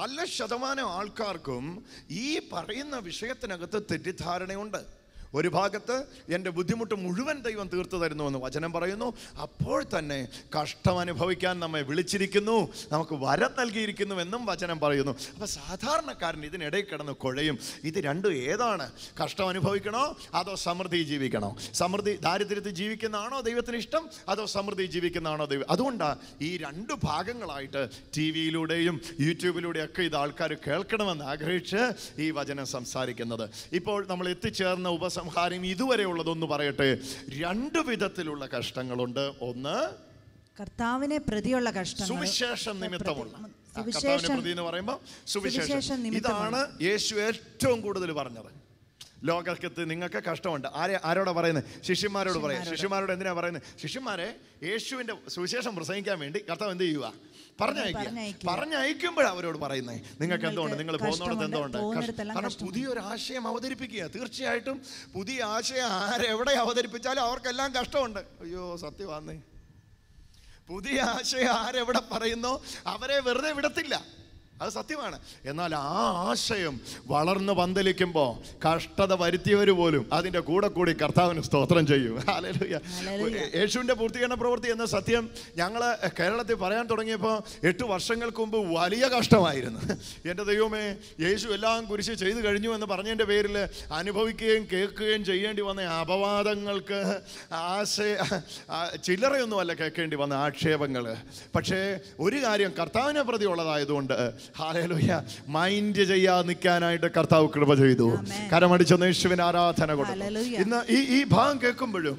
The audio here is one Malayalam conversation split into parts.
നല്ല ശതമാനം ആൾക്കാർക്കും ഈ പറയുന്ന വിഷയത്തിനകത്ത് തെറ്റിദ്ധാരണയുണ്ട് ഒരു ഭാഗത്ത് എൻ്റെ ബുദ്ധിമുട്ട് മുഴുവൻ ദൈവം തീർത്തു തരുന്നു എന്ന് വചനം പറയുന്നു അപ്പോൾ തന്നെ കഷ്ടം അനുഭവിക്കാൻ നമ്മെ വിളിച്ചിരിക്കുന്നു നമുക്ക് വരം നൽകിയിരിക്കുന്നു എന്നും വചനം പറയുന്നു അപ്പോൾ സാധാരണക്കാരൻ ഇതിനിടയിൽ കിടന്ന് കുഴയും ഇത് രണ്ടും ഏതാണ് കഷ്ടം അനുഭവിക്കണോ അതോ സമൃദ്ധി ജീവിക്കണോ സമൃദ്ധി ദാരിദ്ര്യത്തിൽ ജീവിക്കുന്നതാണോ ദൈവത്തിന് ഇഷ്ടം അതോ സമൃദ്ധി ജീവിക്കുന്നതാണോ ദൈവം അതുകൊണ്ടാണ് ഈ രണ്ട് ഭാഗങ്ങളായിട്ട് ടി വിയിലൂടെയും യൂട്യൂബിലൂടെയൊക്കെ ഇത് ആൾക്കാർ കേൾക്കണമെന്ന് ആഗ്രഹിച്ച് ഈ വചനം സംസാരിക്കുന്നത് ഇപ്പോൾ നമ്മൾ എത്തിച്ചേർന്ന ഉപസ ഉപസംഹാരം ഇതുവരെ ഉള്ളതൊന്ന് പറയട്ടെ രണ്ട് വിധത്തിലുള്ള കഷ്ടങ്ങളുണ്ട് ഒന്ന് കർത്താവിനെ പ്രതിയുള്ള കഷ്ടം സുവിശേഷം നിമിത്തമുള്ള പ്രതി എന്ന് പറയുമ്പോൾ സുവിശേഷം ഇതാണ് യേശു ഏറ്റവും കൂടുതൽ പറഞ്ഞത് ലോകത്ത് നിങ്ങൾക്ക് കഷ്ടമുണ്ട് ആരെ ആരോടെ പറയുന്നത് ശിഷ്യന്മാരോട് പറയാം ശിഷ്യന്മാരോട് എന്തിനാ പറയുന്നത് ശിഷ്യന്മാരെ യേശുവിൻ്റെ സുവിശേഷം പ്രസംഗിക്കാൻ വേണ്ടി കർത്താവ് എന്ത് ചെയ്യുക പറഞ്ഞയക്കുക പറഞ്ഞയക്കുമ്പോൾ അവരോട് പറയുന്നത് നിങ്ങൾക്ക് എന്തുകൊണ്ട് നിങ്ങൾ പോകുന്നിടത്ത് എന്തുകൊണ്ട് കാരണം പുതിയൊരു ആശയം അവതരിപ്പിക്കുക തീർച്ചയായിട്ടും പുതിയ ആശയം ആരെവിടെ അവതരിപ്പിച്ചാലും അവർക്കെല്ലാം കഷ്ടമുണ്ട് അയ്യോ സത്യമാന്നേ പുതിയ ആശയം ആരെവിടെ പറയുന്നോ അവരെ വെറുതെ വിടത്തില്ല അത് സത്യമാണ് എന്നാൽ ആ ആശയം വളർന്ന് പന്തലിക്കുമ്പോൾ കഷ്ടത വരുത്തിയവർ പോലും അതിൻ്റെ കൂടെ കൂടി കർത്താവിന് സ്തോത്രം ചെയ്യും അലലുയ യേശുവിൻ്റെ പൂർത്തീകരണ പ്രവൃത്തി എന്ന സത്യം ഞങ്ങൾ കേരളത്തിൽ പറയാൻ തുടങ്ങിയപ്പോൾ എട്ട് വർഷങ്ങൾക്ക് മുമ്പ് വലിയ കഷ്ടമായിരുന്നു എൻ്റെ ദൈവമേ യേശു എല്ലാം കുരിശ് ചെയ്തു കഴിഞ്ഞു എന്ന് പറഞ്ഞതിൻ്റെ പേരിൽ അനുഭവിക്കുകയും കേൾക്കുകയും ചെയ്യേണ്ടി വന്ന അപവാദങ്ങൾക്ക് ആശയ ചില്ലറയൊന്നുമല്ല കേൾക്കേണ്ടി വന്ന ആക്ഷേപങ്ങൾ പക്ഷേ ഒരു കാര്യം കർത്താവിനെ ഉള്ളതായതുകൊണ്ട് ഹാലയിലൂയ മൈൻഡ് ചെയ്യാ നിൽക്കാനായിട്ട് കർത്താവ് കൃപ ചെയ്തു കരമടിച്ച യേശുവിന് ആരാധന കൊടുത്തു ഇന്ന് ഈ ഈ ഭാഗം കേൾക്കുമ്പോഴും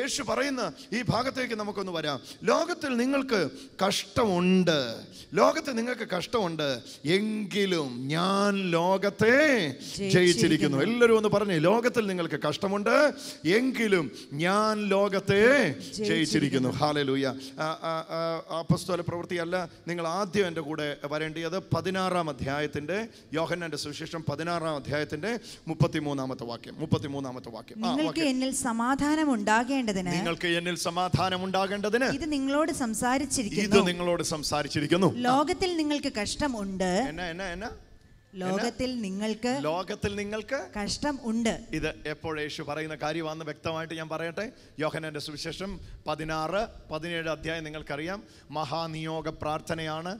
യേശു പറയുന്ന ഈ ഭാഗത്തേക്ക് നമുക്കൊന്ന് വരാം ലോകത്തിൽ നിങ്ങൾക്ക് കഷ്ടമുണ്ട് ലോകത്ത് നിങ്ങൾക്ക് കഷ്ടമുണ്ട് എങ്കിലും ഞാൻ ലോകത്തെ ജയിച്ചിരിക്കുന്നു എല്ലാവരും ഒന്ന് പറഞ്ഞു ലോകത്തിൽ നിങ്ങൾക്ക് കഷ്ടമുണ്ട് എങ്കിലും ഞാൻ ലോകത്തെ ജയിച്ചിരിക്കുന്നു ഹാലലൂയ അപ്പസ്തോല പ്രവൃത്തിയല്ല നിങ്ങൾ ആദ്യം എൻ്റെ കൂടെ വരേണ്ടിയത് പതിനാറാം അധ്യായത്തിന്റെ യോഹന്നാൻ്റെ സുവിശേഷം പതിനാറാം മുപ്പത്തി മൂന്നാമത്തെ വാക്യം മൂന്നാമത്തെ വാക്യം നിങ്ങൾക്ക് എന്നിൽ സമാധാനം ഉണ്ടാകേണ്ടതിന് നിങ്ങൾക്ക് എന്നിൽ സമാധാനം ഉണ്ടാകേണ്ടതിന് ഇത് നിങ്ങളോട് സംസാരിച്ചിരിക്കുന്നു ഇത് നിങ്ങളോട് സംസാരിച്ചിരിക്കുന്നു ലോകത്തിൽ നിങ്ങൾക്ക് കഷ്ടമുണ്ട് എന്നാ എന്നാ എന്നാ ലോകത്തിൽ നിങ്ങൾക്ക് ലോകത്തിൽ നിങ്ങൾക്ക് കഷ്ടം ഉണ്ട് ഇത് എപ്പോൾ യേശു പറയുന്ന കാര്യമാണെന്ന് വ്യക്തമായിട്ട് ഞാൻ പറയട്ടെ യോഹനന്റെ സുവിശേഷം പതിനാറ് പതിനേഴ് അധ്യായം നിങ്ങൾക്കറിയാം മഹാനിയോഗ പ്രാർത്ഥനയാണ്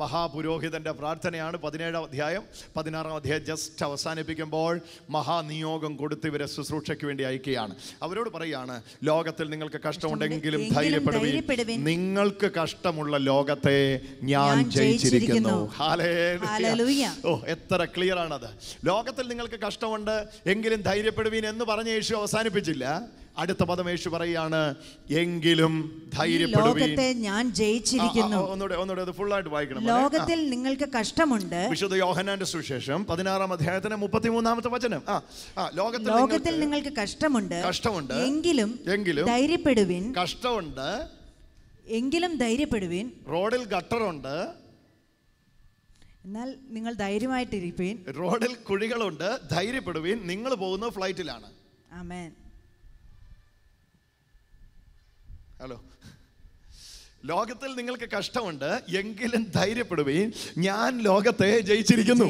മഹാപുരോഹിതൻ്റെ പ്രാർത്ഥനയാണ് പതിനേഴാം അധ്യായം പതിനാറാം അധ്യായം ജസ്റ്റ് അവസാനിപ്പിക്കുമ്പോൾ മഹാനിയോഗം കൊടുത്ത് ഇവരെ ശുശ്രൂഷയ്ക്ക് വേണ്ടി അയക്കുകയാണ് അവരോട് പറയുകയാണ് ലോകത്തിൽ നിങ്ങൾക്ക് കഷ്ടമുണ്ടെങ്കിലും ധൈര്യപ്പെടുവീ നിങ്ങൾക്ക് കഷ്ടമുള്ള ലോകത്തെ ഞാൻ ജയിച്ചിരിക്കുന്നു ഓ എത്ര ക്ലിയർ ആണത് ലോകത്തിൽ നിങ്ങൾക്ക് കഷ്ടമുണ്ട് എങ്കിലും ധൈര്യപ്പെടുവീൻ എന്ന് പറഞ്ഞ യേശു അവസാനിപ്പിച്ചില്ല അടുത്ത പദം യേശു പറയാണ് എങ്കിലും ലോകത്തെ ഞാൻ ജയിച്ചിരിക്കുന്നു ഫുള്ളായിട്ട് വായിക്കണം ലോകത്തിൽ നിങ്ങൾക്ക് കഷ്ടമുണ്ട് വിശുദ്ധ യോഹനാന്റെ സുവിശേഷം പതിനാറാം അധ്യായത്തിന് മുപ്പത്തിമൂന്നാമത്തെ വചനം ആ ലോകത്തിൽ ലോകത്തിൽ നിങ്ങൾക്ക് കഷ്ടമുണ്ട് കഷ്ടമുണ്ട് എങ്കിലും എങ്കിലും ധൈര്യപ്പെടുവിൻ കഷ്ടമുണ്ട് എങ്കിലും ധൈര്യപ്പെടുവിൻ റോഡിൽ ഗട്ടറുണ്ട് എന്നാൽ നിങ്ങൾ ധൈര്യമായിട്ടിരിക്കുവിൻ റോഡിൽ കുഴികളുണ്ട് ധൈര്യപ്പെടുവീൻ നിങ്ങൾ പോകുന്ന ഫ്ലൈറ്റിലാണ് ആമേൻ ഹലോ ലോകത്തിൽ നിങ്ങൾക്ക് കഷ്ടമുണ്ട് എങ്കിലും ധൈര്യപ്പെടുകയും ഞാൻ ലോകത്തെ ജയിച്ചിരിക്കുന്നു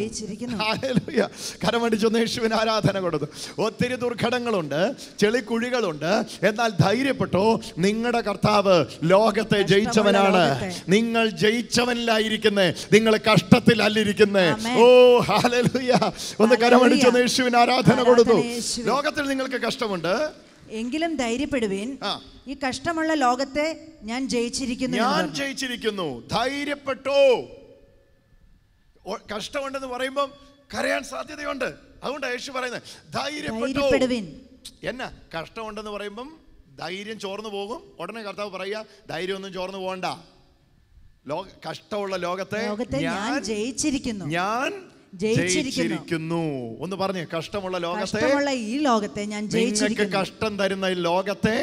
കരമടിച്ചൊന്ന് യേശുവിന് ആരാധന കൊടുത്തു ഒത്തിരി ദുർഘടങ്ങളുണ്ട് ചെളിക്കുഴികളുണ്ട് എന്നാൽ ധൈര്യപ്പെട്ടോ നിങ്ങളുടെ കർത്താവ് ലോകത്തെ ജയിച്ചവനാണ് നിങ്ങൾ ജയിച്ചവനിലായിരിക്കുന്നേ നിങ്ങൾ കഷ്ടത്തിൽ ഓ ഹാലലുയ ഒന്ന് കരമടിച്ചൊന്ന് യേശുവിന് ആരാധന കൊടുത്തു ലോകത്തിൽ നിങ്ങൾക്ക് കഷ്ടമുണ്ട് എങ്കിലും ധൈര്യപ്പെടുവേൻ ഈ കഷ്ടമുള്ള ലോകത്തെ ഞാൻ ജയിച്ചിരിക്കുന്നു ഞാൻ ജയിച്ചിരിക്കുന്നു ധൈര്യപ്പെട്ടോ കഷ്ടമുണ്ടെന്ന് പറയുമ്പം കരയാൻ സാധ്യതയുണ്ട് അതുകൊണ്ടാണ് യേശു പറയുന്നത് ധൈര്യപ്പെട്ടോ എന്നാ കഷ്ടമുണ്ടെന്ന് പറയുമ്പം ധൈര്യം ചോർന്നു പോകും ഉടനെ കർത്താവ് പറയുക ധൈര്യമൊന്നും ചോർന്നു പോകണ്ട ലോക കഷ്ടമുള്ള ലോകത്തെ ഞാൻ ജയിച്ചിരിക്കുന്നു ഞാൻ ജയിച്ചിരിക്കുന്നു ഒന്ന് പറഞ്ഞു കഷ്ടമുള്ള ലോകത്തെ ഈ ലോകത്തെ ഞാൻ നിങ്ങൾക്ക് കഷ്ടം തരുന്ന ഈ ലോകത്തെ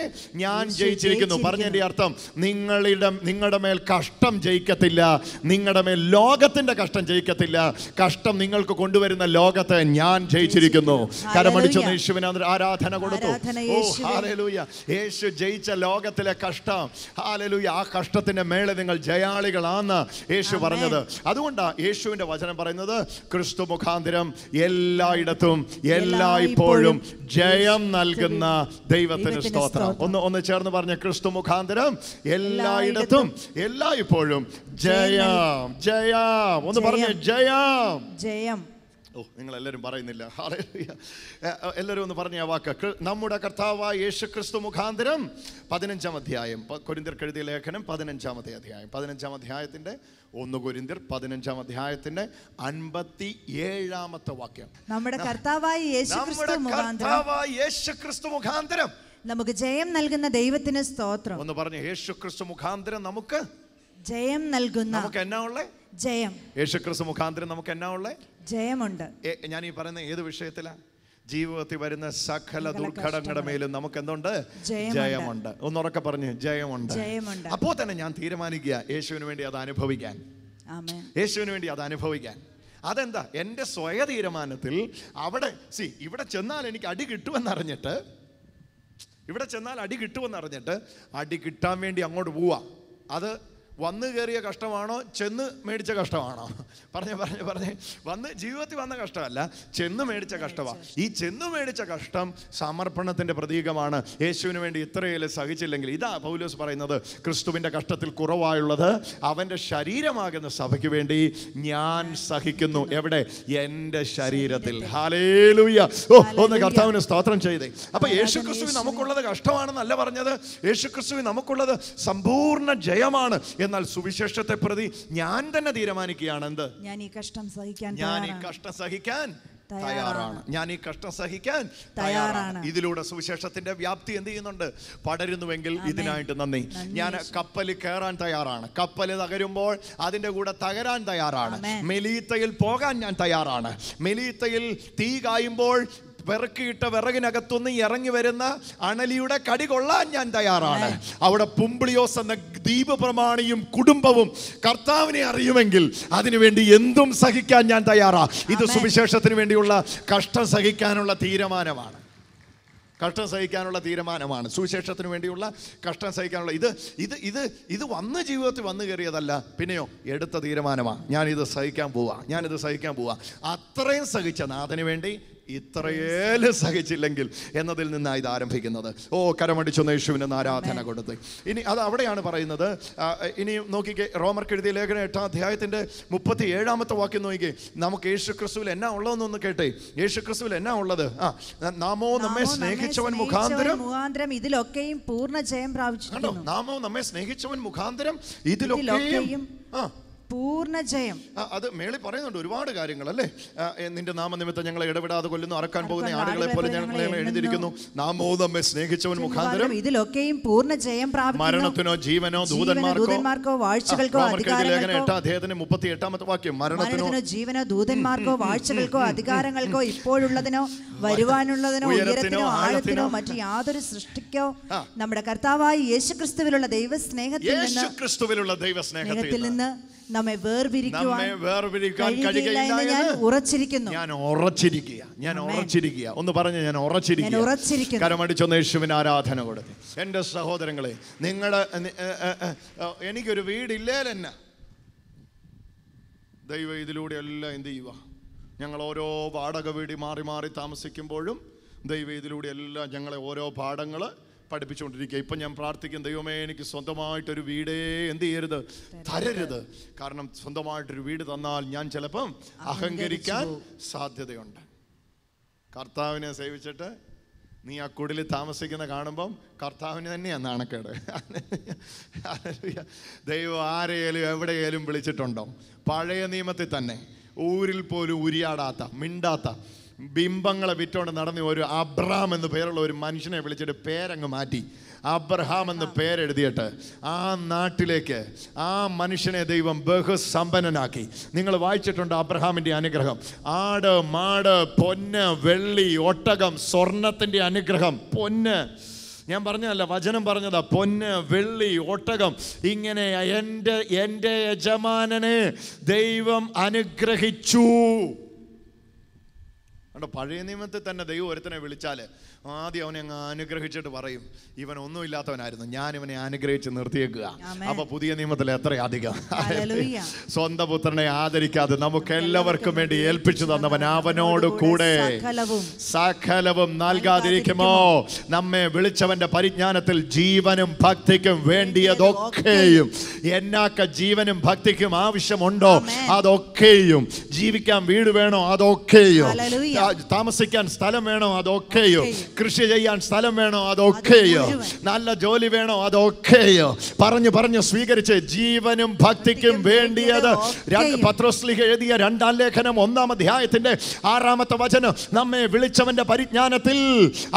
ഞാൻ ജയിച്ചിരിക്കുന്നു പറഞ്ഞതിന്റെ അർത്ഥം നിങ്ങളുടെ നിങ്ങളുടെ മേൽ കഷ്ടം ജയിക്കത്തില്ല നിങ്ങളുടെ മേൽ ലോകത്തിന്റെ കഷ്ടം ജയിക്കത്തില്ല കഷ്ടം നിങ്ങൾക്ക് കൊണ്ടുവരുന്ന ലോകത്തെ ഞാൻ ജയിച്ചിരിക്കുന്നു കരമടിച്ചു യേശുവിന് ആരാധന കൊടുത്തു യേശു ജയിച്ച ലോകത്തിലെ കഷ്ടം ഹാലലൂയ ആ കഷ്ടത്തിന്റെ മേളെ നിങ്ങൾ ജയാളികളാന്ന് യേശു പറഞ്ഞത് അതുകൊണ്ടാണ് യേശുവിന്റെ വചനം പറയുന്നത് ക്രിസ്തു മുഖാന്തരം എല്ലായിടത്തും എല്ലായ്പ്പോഴും ജയം നൽകുന്ന ദൈവത്തിന് സ്തോത്രം ഒന്ന് ഒന്ന് ചേർന്ന് പറഞ്ഞ ക്രിസ്തു മുഖാന്തരം എല്ലായിടത്തും എല്ലായ്പ്പോഴും ജയം ജയം ഒന്ന് പറഞ്ഞ ജയം ജയം ഓ നിങ്ങളെല്ലാവരും പറയുന്നില്ല എല്ലാവരും ഒന്ന് പറഞ്ഞ ആ വാക്ക് നമ്മുടെ കർത്താവായ യേശു ക്രിസ്തു മുഖാന്തരം പതിനഞ്ചാം അധ്യായം കെഴുതിയ ലേഖനം പതിനഞ്ചാമത്തെ അധ്യായം പതിനഞ്ചാം അധ്യായത്തിൻ്റെ ഒന്ന് കൊരിന്തിർ പതിനഞ്ചാം അധ്യായത്തിന്റെ അൻപത്തി ഏഴാമത്തെ വാക്യം നമ്മുടെ കർത്താവായ യേശു ക്രിസ്തു മുഖാന്തരം നമുക്ക് ജയം നൽകുന്ന ദൈവത്തിന് സ്തോത്രം ഒന്ന് പറഞ്ഞു യേശു ക്രിസ്തു മുഖാന്തരം നമുക്ക് ജയം നൽകുന്ന നമുക്ക് എന്നാ ഉള്ളേ ജയം യേശുക്രിസ്തു മുഖാന്തരം നമുക്ക് എന്നാ ഉള്ളേ ജയമുണ്ട് ഞാൻ ഈ പറയുന്ന ഏത് വിഷയത്തിലാണ് ജീവിതത്തിൽ വരുന്ന സകല ദുർഘടങ്ങളുടെ മേലും നമുക്ക് എന്തുണ്ട് ജയമുണ്ട് ഒന്നുറക്കെ പറഞ്ഞു ജയമുണ്ട് അപ്പോൾ തന്നെ ഞാൻ തീരുമാനിക്കുക യേശുവിന് വേണ്ടി അത് അനുഭവിക്കാൻ യേശുവിന് വേണ്ടി അത് അനുഭവിക്കാൻ അതെന്താ എൻ്റെ സ്വയ തീരുമാനത്തിൽ അവിടെ സി ഇവിടെ ചെന്നാൽ എനിക്ക് അടി കിട്ടുമെന്നറിഞ്ഞിട്ട് ഇവിടെ ചെന്നാൽ അടി കിട്ടുമെന്നറിഞ്ഞിട്ട് അടി കിട്ടാൻ വേണ്ടി അങ്ങോട്ട് പോവാ അത് വന്നു കയറിയ കഷ്ടമാണോ ചെന്ന് മേടിച്ച കഷ്ടമാണോ പറഞ്ഞ പറഞ്ഞ പറഞ്ഞ് വന്ന് ജീവിതത്തിൽ വന്ന കഷ്ടമല്ല ചെന്ന് മേടിച്ച കഷ്ടമാണ് ഈ ചെന്ന് മേടിച്ച കഷ്ടം സമർപ്പണത്തിൻ്റെ പ്രതീകമാണ് യേശുവിന് വേണ്ടി ഇത്രയേലും സഹിച്ചില്ലെങ്കിൽ ഇതാ പൗലോസ് പറയുന്നത് ക്രിസ്തുവിൻ്റെ കഷ്ടത്തിൽ കുറവായുള്ളത് അവൻ്റെ ശരീരമാകുന്ന സഭയ്ക്ക് വേണ്ടി ഞാൻ സഹിക്കുന്നു എവിടെ എൻ്റെ ശരീരത്തിൽ ഹാലേലൂയ ഓ ഒന്ന് കർത്താവിന് സ്തോത്രം ചെയ്തേ അപ്പം യേശു ക്രിസ്തുവിന് നമുക്കുള്ളത് കഷ്ടമാണെന്നല്ല പറഞ്ഞത് യേശു ക്രിസ്തുവിന് നമുക്കുള്ളത് സമ്പൂർണ്ണ ജയമാണ് എന്നാൽ സുവിശേഷത്തെ പ്രതി ഞാൻ തന്നെ തീരുമാനിക്കുകയാണ് എന്ത് ഞാൻ ഈ കഷ്ടം സഹിക്കാൻ ഞാൻ ഈ കഷ്ടം സഹിക്കാൻ തയ്യാറാണ് ഞാൻ ഈ കഷ്ടം സഹിക്കാൻ തയ്യാറാണ് ഇതിലൂടെ സുവിശേഷത്തിന്റെ വ്യാപ്തി എന്ത് ചെയ്യുന്നുണ്ട് പടരുന്നുവെങ്കിൽ ഇതിനായിട്ട് നന്ദി ഞാൻ കപ്പൽ കയറാൻ തയ്യാറാണ് കപ്പൽ തകരുമ്പോൾ അതിന്റെ കൂടെ തകരാൻ തയ്യാറാണ് മെലീത്തയിൽ പോകാൻ ഞാൻ തയ്യാറാണ് മെലീത്തയിൽ തീ കായുമ്പോൾ പെറുക്കിയിട്ട വിറകിനകത്തുനിന്ന് ഇറങ്ങി വരുന്ന അണലിയുടെ കടി കൊള്ളാൻ ഞാൻ തയ്യാറാണ് അവിടെ പുമ്പിളിയോസ് എന്ന ദീപ പ്രമാണിയും കുടുംബവും കർത്താവിനെ അറിയുമെങ്കിൽ അതിനുവേണ്ടി എന്തും സഹിക്കാൻ ഞാൻ തയ്യാറാണ് ഇത് സുവിശേഷത്തിന് വേണ്ടിയുള്ള കഷ്ടം സഹിക്കാനുള്ള തീരുമാനമാണ് കഷ്ടം സഹിക്കാനുള്ള തീരുമാനമാണ് സുവിശേഷത്തിന് വേണ്ടിയുള്ള കഷ്ടം സഹിക്കാനുള്ള ഇത് ഇത് ഇത് ഇത് വന്ന ജീവിതത്തിൽ വന്നു കയറിയതല്ല പിന്നെയോ എടുത്ത തീരുമാനമാണ് ഞാനിത് സഹിക്കാൻ പോവാ ഞാനിത് സഹിക്കാൻ പോവാ അത്രയും സഹിച്ച നാഥന് വേണ്ടി ഇത്രയേലും സഹിച്ചില്ലെങ്കിൽ എന്നതിൽ നിന്നാണ് ഇത് ആരംഭിക്കുന്നത് ഓ കരമടിച്ചൊന്ന് യേശുവിന് ആരാധന കൊടുത്ത് ഇനി അത് അവിടെയാണ് പറയുന്നത് ഇനി നോക്കിക്കേ റോമർക്ക് എഴുതിയ ലേഖന എട്ടാം അധ്യായത്തിൻ്റെ മുപ്പത്തി ഏഴാമത്തെ വാക്യം നോക്കിക്കേ നമുക്ക് യേശു ക്രിസ്തുവിൽ എന്നാ ഉള്ളതെന്നൊന്ന് കേട്ടെ യേശു ക്രിസ്തുവിൽ എന്നാ ഉള്ളത് ആ നാമോ നമ്മെ സ്നേഹിച്ചവൻ മുഖാന്തരം മുഖാന്തരം ഇതിലൊക്കെയും പൂർണ്ണ ജയം പ്രാപിച്ചു നാമോ നമ്മെ സ്നേഹിച്ചവൻ മുഖാന്തരം ഇതിലൊക്കെയും ആ പൂർണ്ണ ജയം അത് മേളി പറയുന്നുണ്ട് ഒരുപാട് കാര്യങ്ങൾ അല്ലേ നിന്റെ നാമനിമിത്തം ഞങ്ങളെ ഇടപെടാതെ കൊല്ലുന്നു അറക്കാൻ പോകുന്ന ആടുകളെ പോലെ ഞങ്ങൾ എഴുതിയിരിക്കുന്നു നാമോ നമ്മെ സ്നേഹിച്ചവൻ മുഖാന്തരം ഇതിലൊക്കെയും പൂർണ്ണ ജയം മരണത്തിനോ ജീവനോ ദൂതന്മാർക്കോ വാഴ്ചകൾക്കോ അധികാരങ്ങൾക്കോ എട്ടാം അധ്യായത്തിന് മുപ്പത്തി എട്ടാമത്തെ വാക്യം മരണത്തിനോ ജീവനോ ദൂതന്മാർക്കോ വാഴ്ചകൾക്കോ അധികാരങ്ങൾക്കോ ഇപ്പോഴുള്ളതിനോ വരുവാനുള്ളതിനോ ഉയരത്തിനോ ആഴത്തിനോ മറ്റു യാതൊരു സൃഷ്ടിക്കോ നമ്മുടെ കർത്താവായ യേശുക്രിസ്തുവിലുള്ള ദൈവസ്നേഹത്തിൽ നിന്ന് യേശുക്രിസ്തുവിലുള്ള ദൈവസ്നേഹത്തിൽ നിന്ന് നമ്മെ വേർപിരിക്കുവാൻ വേർപിരിക്കാൻ കഴിയില്ല ഞാൻ ഉറച്ചിരിക്കുന്നു ഞാൻ ഉറച്ചിരിക്കുക ഞാൻ ഉറച്ചിരിക്കുക ഒന്ന് പറഞ്ഞു ഞാൻ ഉറച്ചിരിക്കുക ഉറച്ചിരിക്കുന്നു കരമടിച്ചൊന്ന് യേശുവിന് ആരാധന കൊടുത്തു എൻ്റെ സഹോദരങ്ങളെ നിങ്ങളുടെ എനിക്കൊരു വീടില്ലേ തന്നെ ദൈവം ഇതിലൂടെ എല്ലാം എന്ത് ചെയ്യുക ഞങ്ങൾ ഓരോ വാടക വീടി മാറി മാറി താമസിക്കുമ്പോഴും ദൈവം ഇതിലൂടെ എല്ലാം ഞങ്ങളെ ഓരോ പാഠങ്ങൾ പഠിപ്പിച്ചുകൊണ്ടിരിക്കുക ഇപ്പം ഞാൻ പ്രാർത്ഥിക്കും ദൈവമേ എനിക്ക് സ്വന്തമായിട്ടൊരു വീടേ എന്ത് ചെയ്യരുത് തരരുത് കാരണം സ്വന്തമായിട്ടൊരു വീട് തന്നാൽ ഞാൻ ചിലപ്പം അഹങ്കരിക്കാൻ സാധ്യതയുണ്ട് കർത്താവിനെ സേവിച്ചിട്ട് നീ ആ കുടിൽ താമസിക്കുന്ന കാണുമ്പം കർത്താവിന് തന്നെയാണ് നാണക്കേട് ദൈവം ആരെയും എവിടെയേലും വിളിച്ചിട്ടുണ്ടോ പഴയ നിയമത്തിൽ തന്നെ ഊരിൽ പോലും ഉരിയാടാത്ത മിണ്ടാത്ത ബിംബങ്ങളെ വിറ്റോണ്ട് നടന്ന ഒരു അബ്രാം എന്ന് പേരുള്ള ഒരു മനുഷ്യനെ വിളിച്ചിട്ട് പേരങ്ങ് മാറ്റി അബ്രഹാം എന്ന് പേരെഴുതിയിട്ട് ആ നാട്ടിലേക്ക് ആ മനുഷ്യനെ ദൈവം ബഹുസമ്പന്നനാക്കി നിങ്ങൾ വായിച്ചിട്ടുണ്ട് അബ്രഹാമിൻ്റെ അനുഗ്രഹം ആട് മാട് പൊന്ന് വെള്ളി ഒട്ടകം സ്വർണത്തിൻ്റെ അനുഗ്രഹം പൊന്ന് ഞാൻ പറഞ്ഞതല്ല വചനം പറഞ്ഞതാ പൊന്ന് വെള്ളി ഒട്ടകം ഇങ്ങനെ എൻ്റെ എൻ്റെ യജമാനനെ ദൈവം അനുഗ്രഹിച്ചു കണ്ടോ പഴയ നിയമത്തിൽ തന്നെ ദൈവം ഒരുത്തനെ വിളിച്ചാൽ ആദ്യം അവനെ അങ്ങ് അനുഗ്രഹിച്ചിട്ട് പറയും ഇവൻ ഒന്നും ഇല്ലാത്തവനായിരുന്നു ഞാൻ ഇവനെ അനുഗ്രഹിച്ച് നിർത്തിയേക്കുക അപ്പൊ പുതിയ നിയമത്തിൽ എത്ര അധികം സ്വന്തം പുത്രനെ ആദരിക്കാതെ നമുക്ക് എല്ലാവർക്കും വേണ്ടി ഏൽപ്പിച്ചു തന്നവൻ അവനോട് കൂടെ സകലവും നൽകാതിരിക്കുമോ നമ്മെ വിളിച്ചവന്റെ പരിജ്ഞാനത്തിൽ ജീവനും ഭക്തിക്കും വേണ്ടിയതൊക്കെയും എന്നാക്ക ജീവനും ഭക്തിക്കും ആവശ്യമുണ്ടോ അതൊക്കെയും ജീവിക്കാൻ വീട് വേണോ അതൊക്കെയും താമസിക്കാൻ സ്ഥലം വേണോ അതൊക്കെയോ കൃഷി ചെയ്യാൻ സ്ഥലം വേണോ അതൊക്കെയോ നല്ല ജോലി വേണോ അതൊക്കെയോ പറഞ്ഞു പറഞ്ഞു സ്വീകരിച്ച് ജീവനും ഭക്തിക്കും വേണ്ടിയത് പത്രോസ്ലിഹ എഴുതിയ രണ്ടാം ലേഖനം ഒന്നാം അധ്യായത്തിന്റെ ആറാമത്തെ വചനം നമ്മെ വിളിച്ചവന്റെ പരിജ്ഞാനത്തിൽ